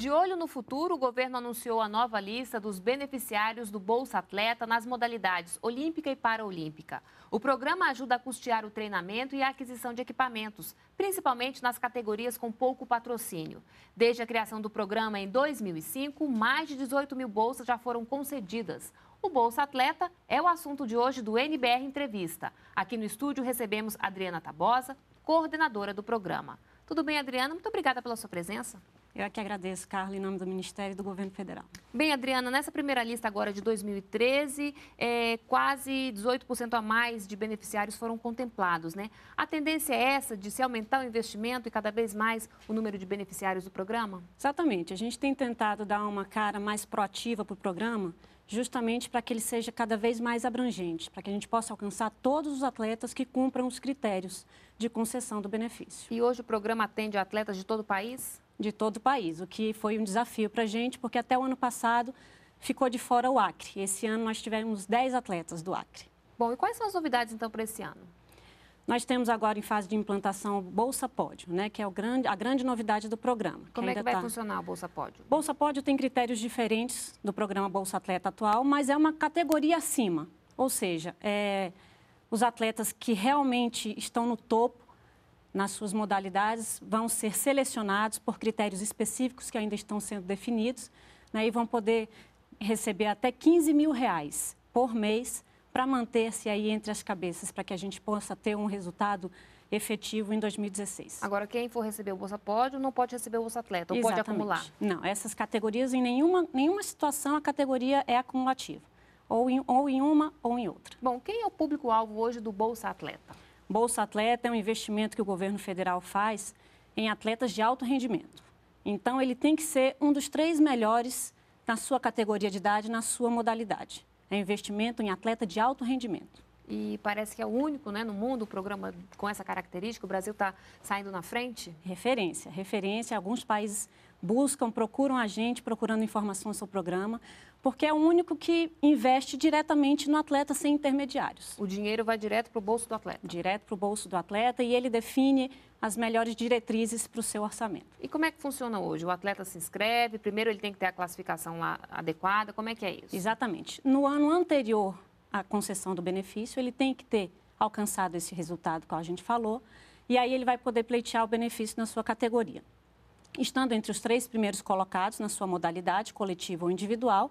De olho no futuro, o governo anunciou a nova lista dos beneficiários do Bolsa Atleta nas modalidades olímpica e paralímpica. O programa ajuda a custear o treinamento e a aquisição de equipamentos, principalmente nas categorias com pouco patrocínio. Desde a criação do programa em 2005, mais de 18 mil bolsas já foram concedidas. O Bolsa Atleta é o assunto de hoje do NBR Entrevista. Aqui no estúdio recebemos Adriana Tabosa, coordenadora do programa. Tudo bem, Adriana? Muito obrigada pela sua presença. Eu é que agradeço, Carla, em nome do Ministério e do Governo Federal. Bem, Adriana, nessa primeira lista agora de 2013, é, quase 18% a mais de beneficiários foram contemplados, né? A tendência é essa de se aumentar o investimento e cada vez mais o número de beneficiários do programa? Exatamente. A gente tem tentado dar uma cara mais proativa para o programa, justamente para que ele seja cada vez mais abrangente, para que a gente possa alcançar todos os atletas que cumpram os critérios de concessão do benefício. E hoje o programa atende atletas de todo o país? de todo o país, o que foi um desafio para a gente, porque até o ano passado ficou de fora o Acre. Esse ano nós tivemos 10 atletas do Acre. Bom, e quais são as novidades então para esse ano? Nós temos agora em fase de implantação o Bolsa Pódio, né, que é grande, a grande novidade do programa. Como que é que vai tá... funcionar o Bolsa Pódio? Bolsa Pódio tem critérios diferentes do programa Bolsa Atleta atual, mas é uma categoria acima. Ou seja, é... os atletas que realmente estão no topo nas suas modalidades, vão ser selecionados por critérios específicos que ainda estão sendo definidos né, e vão poder receber até 15 mil reais por mês para manter-se aí entre as cabeças, para que a gente possa ter um resultado efetivo em 2016. Agora, quem for receber o Bolsa ou não pode receber o Bolsa Atleta, ou Exatamente. pode acumular? Não, essas categorias, em nenhuma, nenhuma situação, a categoria é acumulativa. Ou em, ou em uma ou em outra. Bom, quem é o público-alvo hoje do Bolsa Atleta? Bolsa Atleta é um investimento que o governo federal faz em atletas de alto rendimento. Então, ele tem que ser um dos três melhores na sua categoria de idade, na sua modalidade. É investimento em atleta de alto rendimento e parece que é o único né, no mundo o programa com essa característica. O Brasil está saindo na frente? Referência, referência. Alguns países buscam, procuram a gente, procurando informações sobre o programa, porque é o único que investe diretamente no atleta sem intermediários. O dinheiro vai direto para o bolso do atleta? Direto para o bolso do atleta e ele define as melhores diretrizes para o seu orçamento. E como é que funciona hoje? O atleta se inscreve, primeiro ele tem que ter a classificação lá adequada, como é que é isso? Exatamente. No ano anterior a concessão do benefício, ele tem que ter alcançado esse resultado que a gente falou, e aí ele vai poder pleitear o benefício na sua categoria. Estando entre os três primeiros colocados na sua modalidade, coletiva ou individual,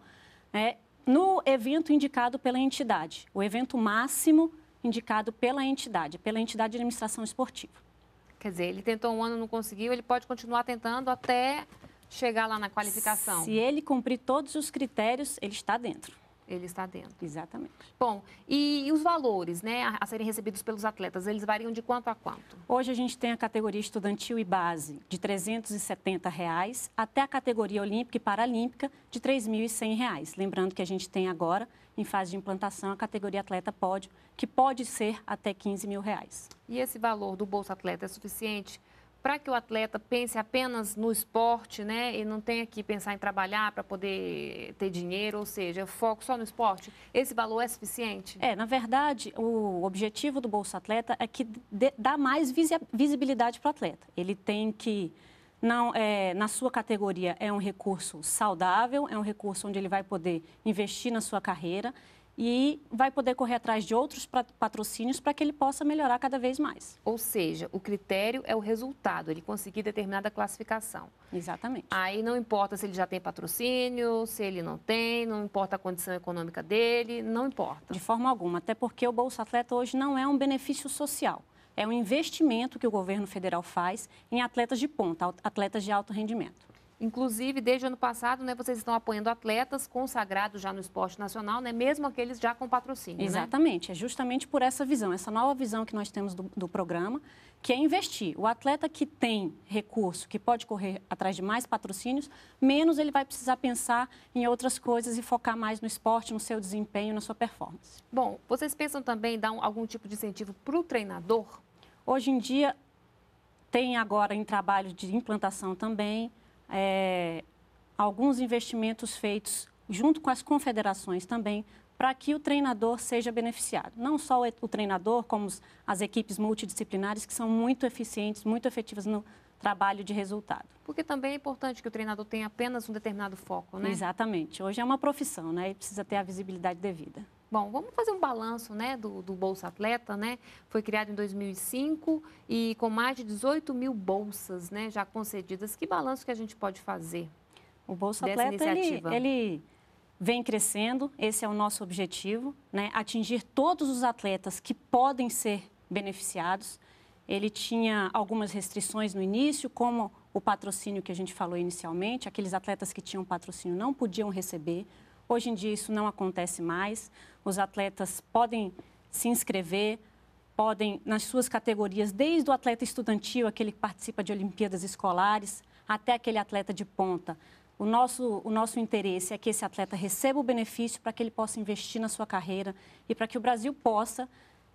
é, no evento indicado pela entidade, o evento máximo indicado pela entidade, pela entidade de administração esportiva. Quer dizer, ele tentou um ano, não conseguiu, ele pode continuar tentando até chegar lá na qualificação. Se ele cumprir todos os critérios, ele está dentro. Ele está dentro. Exatamente. Bom, e os valores né, a, serem recebidos pelos atletas, eles variam de quanto a quanto? Hoje a gente tem a categoria estudantil e base de R$ 370 reais, até a categoria olímpica e paralímpica de R$ 3.100. Reais. Lembrando que a gente tem agora, em fase de implantação, a categoria atleta pódio, que pode ser até R$ 15 mil. Reais. E esse valor do Bolsa Atleta é suficiente para que o atleta pense apenas no esporte, né, e não tenha que pensar em trabalhar para poder ter dinheiro, ou seja, foco só no esporte, esse valor é suficiente? É, na verdade, o objetivo do Bolsa Atleta é que dê, dá mais visibilidade para o atleta. Ele tem que, não, é, na sua categoria, é um recurso saudável, é um recurso onde ele vai poder investir na sua carreira, e vai poder correr atrás de outros patrocínios para que ele possa melhorar cada vez mais. Ou seja, o critério é o resultado, ele conseguir determinada classificação. Exatamente. Aí não importa se ele já tem patrocínio, se ele não tem, não importa a condição econômica dele, não importa. De forma alguma, até porque o Bolsa Atleta hoje não é um benefício social. É um investimento que o governo federal faz em atletas de ponta, atletas de alto rendimento. Inclusive, desde o ano passado, né, vocês estão apoiando atletas consagrados já no esporte nacional, né, mesmo aqueles já com patrocínio. Né? Exatamente, né? é justamente por essa visão, essa nova visão que nós temos do, do programa, que é investir. O atleta que tem recurso, que pode correr atrás de mais patrocínios, menos ele vai precisar pensar em outras coisas e focar mais no esporte, no seu desempenho, na sua performance. Bom, vocês pensam também em dar um, algum tipo de incentivo para o treinador? Hoje em dia, tem agora em trabalho de implantação também é, alguns investimentos feitos junto com as confederações também para que o treinador seja beneficiado. Não só o treinador, como as equipes multidisciplinares, que são muito eficientes, muito efetivas no trabalho de resultado. Porque também é importante que o treinador tenha apenas um determinado foco, né? Exatamente. Hoje é uma profissão, né? E precisa ter a visibilidade devida. Bom, vamos fazer um balanço né, do, do Bolsa Atleta, né? Foi criado em 2005 e com mais de 18 mil bolsas né, já concedidas. Que balanço que a gente pode fazer? O Bolsa Atleta, ele, ele, vem crescendo, esse é o nosso objetivo, né? Atingir todos os atletas que podem ser beneficiados. Ele tinha algumas restrições no início, como o patrocínio que a gente falou inicialmente, aqueles atletas que tinham patrocínio não podiam receber Hoje em dia isso não acontece mais. Os atletas podem se inscrever, podem, nas suas categorias, desde o atleta estudantil, aquele que participa de Olimpíadas escolares, até aquele atleta de ponta. O nosso, o nosso interesse é que esse atleta receba o benefício para que ele possa investir na sua carreira e para que o Brasil possa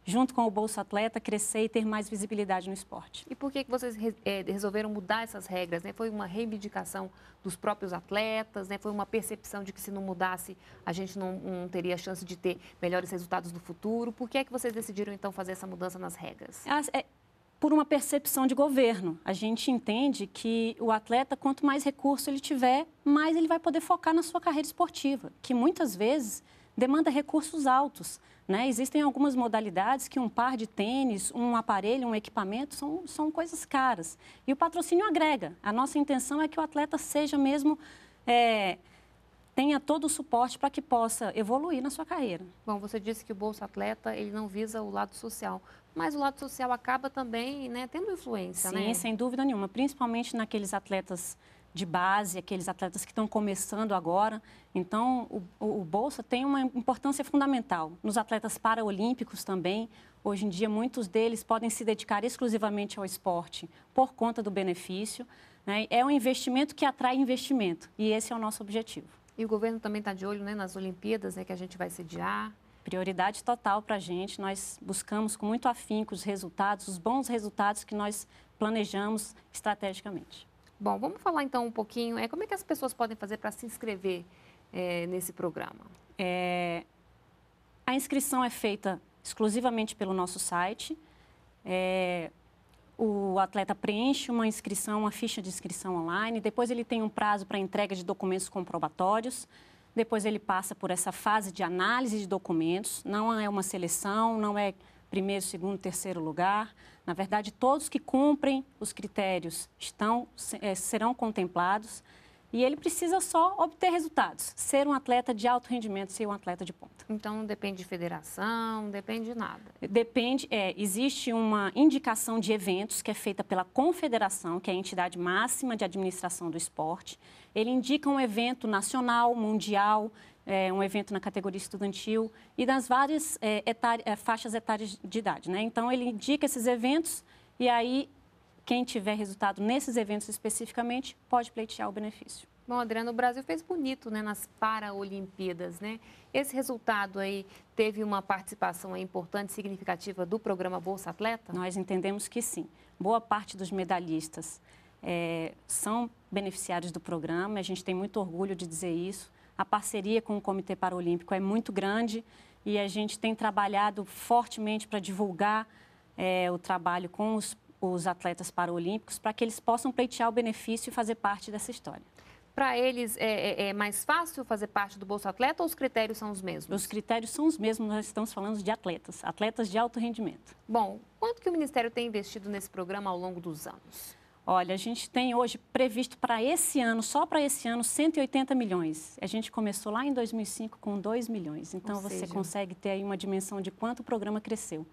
junto com o Bolsa Atleta, crescer e ter mais visibilidade no esporte. E por que, que vocês eh, resolveram mudar essas regras? Né? Foi uma reivindicação dos próprios atletas, né? foi uma percepção de que se não mudasse, a gente não, não teria a chance de ter melhores resultados no futuro. Por que é que vocês decidiram, então, fazer essa mudança nas regras? Ah, é por uma percepção de governo. A gente entende que o atleta, quanto mais recurso ele tiver, mais ele vai poder focar na sua carreira esportiva, que muitas vezes demanda recursos altos. Né? Existem algumas modalidades que um par de tênis, um aparelho, um equipamento são, são coisas caras. E o patrocínio agrega. A nossa intenção é que o atleta seja mesmo. É, tenha todo o suporte para que possa evoluir na sua carreira. Bom, você disse que o Bolsa Atleta ele não visa o lado social, mas o lado social acaba também né, tendo influência, Sim, né? Sim, sem dúvida nenhuma, principalmente naqueles atletas de base, aqueles atletas que estão começando agora. Então, o, o Bolsa tem uma importância fundamental. Nos atletas paralímpicos também, hoje em dia, muitos deles podem se dedicar exclusivamente ao esporte por conta do benefício. Né? É um investimento que atrai investimento e esse é o nosso objetivo. E o governo também está de olho né, nas Olimpíadas, né, que a gente vai sediar. Prioridade total para a gente. Nós buscamos com muito afinco os resultados, os bons resultados que nós planejamos estrategicamente. Bom, vamos falar então um pouquinho, é, como é que as pessoas podem fazer para se inscrever é, nesse programa? É, a inscrição é feita exclusivamente pelo nosso site. É, o atleta preenche uma inscrição, uma ficha de inscrição online, depois ele tem um prazo para entrega de documentos comprobatórios, depois ele passa por essa fase de análise de documentos, não é uma seleção, não é primeiro, segundo, terceiro lugar. Na verdade, todos que cumprem os critérios estão, eh, serão contemplados. E ele precisa só obter resultados, ser um atleta de alto rendimento, ser um atleta de ponta. Então não depende de federação, não depende de nada. Depende, é, existe uma indicação de eventos que é feita pela confederação, que é a entidade máxima de administração do esporte ele indica um evento nacional, mundial, é, um evento na categoria estudantil e das várias é, etária, é, faixas etárias de idade. Né? Então, ele indica esses eventos e aí quem tiver resultado nesses eventos especificamente pode pleitear o benefício. Bom, Adriana, o Brasil fez bonito né, nas Paralimpíadas, né? Esse resultado aí teve uma participação importante, significativa do programa Bolsa Atleta? Nós entendemos que sim. Boa parte dos medalhistas é, são beneficiários do programa, a gente tem muito orgulho de dizer isso. A parceria com o Comitê Paralímpico é muito grande e a gente tem trabalhado fortemente para divulgar é, o trabalho com os, os atletas paralímpicos para que eles possam pleitear o benefício e fazer parte dessa história. Para eles é, é, é mais fácil fazer parte do Bolsa Atleta ou os critérios são os mesmos? Os critérios são os mesmos, nós estamos falando de atletas, atletas de alto rendimento. Bom, quanto que o Ministério tem investido nesse programa ao longo dos anos? Olha, a gente tem hoje previsto para esse ano, só para esse ano, 180 milhões. A gente começou lá em 2005 com 2 milhões. Então, Ou você seja... consegue ter aí uma dimensão de quanto o programa cresceu.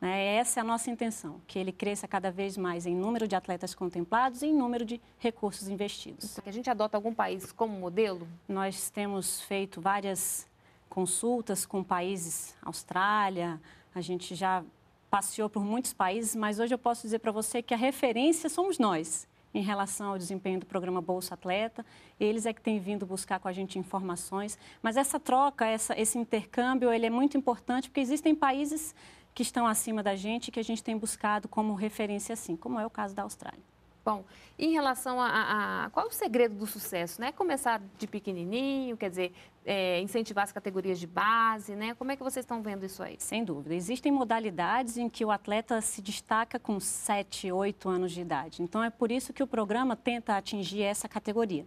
Né? Essa é a nossa intenção, que ele cresça cada vez mais em número de atletas contemplados e em número de recursos investidos. Então, que a gente adota algum país como modelo? Nós temos feito várias consultas com países, Austrália, a gente já passeou por muitos países, mas hoje eu posso dizer para você que a referência somos nós em relação ao desempenho do programa Bolsa Atleta. Eles é que têm vindo buscar com a gente informações, mas essa troca, essa, esse intercâmbio, ele é muito importante porque existem países que estão acima da gente que a gente tem buscado como referência, assim, como é o caso da Austrália. Bom, em relação a, a, a, qual o segredo do sucesso, né? Começar de pequenininho, quer dizer, é, incentivar as categorias de base, né? Como é que vocês estão vendo isso aí? Sem dúvida. Existem modalidades em que o atleta se destaca com 7, 8 anos de idade. Então, é por isso que o programa tenta atingir essa categoria.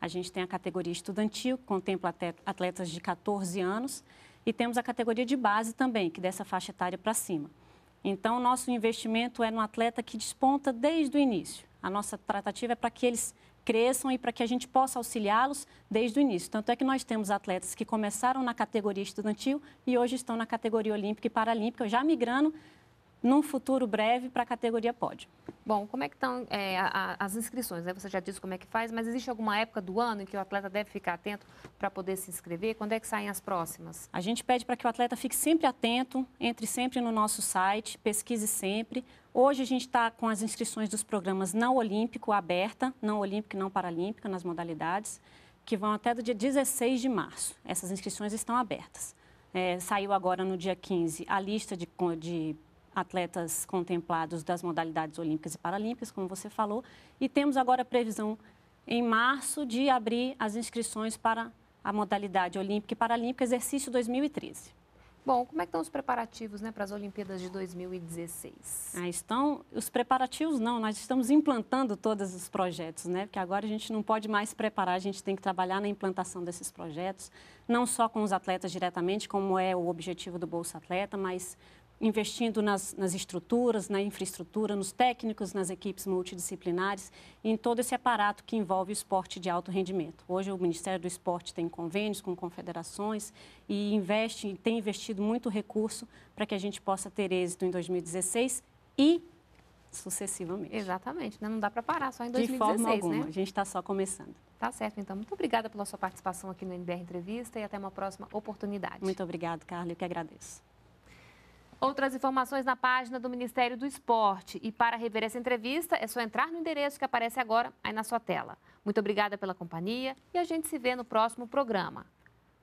A gente tem a categoria estudantil, que contempla atletas de 14 anos, e temos a categoria de base também, que é dessa faixa etária para cima. Então, nosso investimento é no atleta que desponta desde o início. A nossa tratativa é para que eles cresçam e para que a gente possa auxiliá-los desde o início. Tanto é que nós temos atletas que começaram na categoria estudantil e hoje estão na categoria olímpica e paralímpica, já migrando num futuro breve para a categoria pódio. Bom, como é que estão é, a, a, as inscrições? Né? Você já disse como é que faz, mas existe alguma época do ano em que o atleta deve ficar atento para poder se inscrever? Quando é que saem as próximas? A gente pede para que o atleta fique sempre atento, entre sempre no nosso site, pesquise sempre. Hoje a gente está com as inscrições dos programas não olímpico aberta, não olímpico e não paralímpico nas modalidades, que vão até do dia 16 de março. Essas inscrições estão abertas. É, saiu agora no dia 15 a lista de, de atletas contemplados das modalidades olímpicas e paralímpicas, como você falou, e temos agora a previsão em março de abrir as inscrições para a modalidade olímpica e paralímpica exercício 2013. Bom, como é que estão os preparativos né, para as Olimpíadas de 2016? Ah, estão os preparativos não, nós estamos implantando todos os projetos, né? Porque agora a gente não pode mais preparar, a gente tem que trabalhar na implantação desses projetos, não só com os atletas diretamente, como é o objetivo do Bolsa Atleta, mas investindo nas, nas estruturas, na infraestrutura, nos técnicos, nas equipes multidisciplinares, em todo esse aparato que envolve o esporte de alto rendimento. Hoje o Ministério do Esporte tem convênios com confederações e investe, tem investido muito recurso para que a gente possa ter êxito em 2016 e sucessivamente. Exatamente, né? não dá para parar só em 2016, De forma né? alguma, né? a gente está só começando. Tá certo, então. Muito obrigada pela sua participação aqui no NBR Entrevista e até uma próxima oportunidade. Muito obrigado, Carla, eu que agradeço. Outras informações na página do Ministério do Esporte. E para rever essa entrevista, é só entrar no endereço que aparece agora aí na sua tela. Muito obrigada pela companhia e a gente se vê no próximo programa.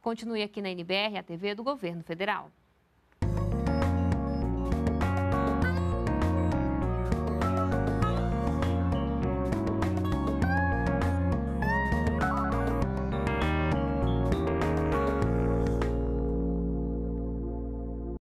Continue aqui na NBR, a TV do Governo Federal.